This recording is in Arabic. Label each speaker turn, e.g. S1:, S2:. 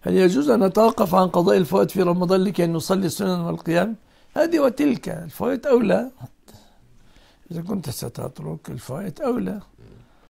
S1: هل يجوز أن نتوقف عن قضاء الفوائد في رمضان لكي نصلي السنن والقيام هذه وتلك الفوائد أولى إذا كنت
S2: ستترك الفوائد أولى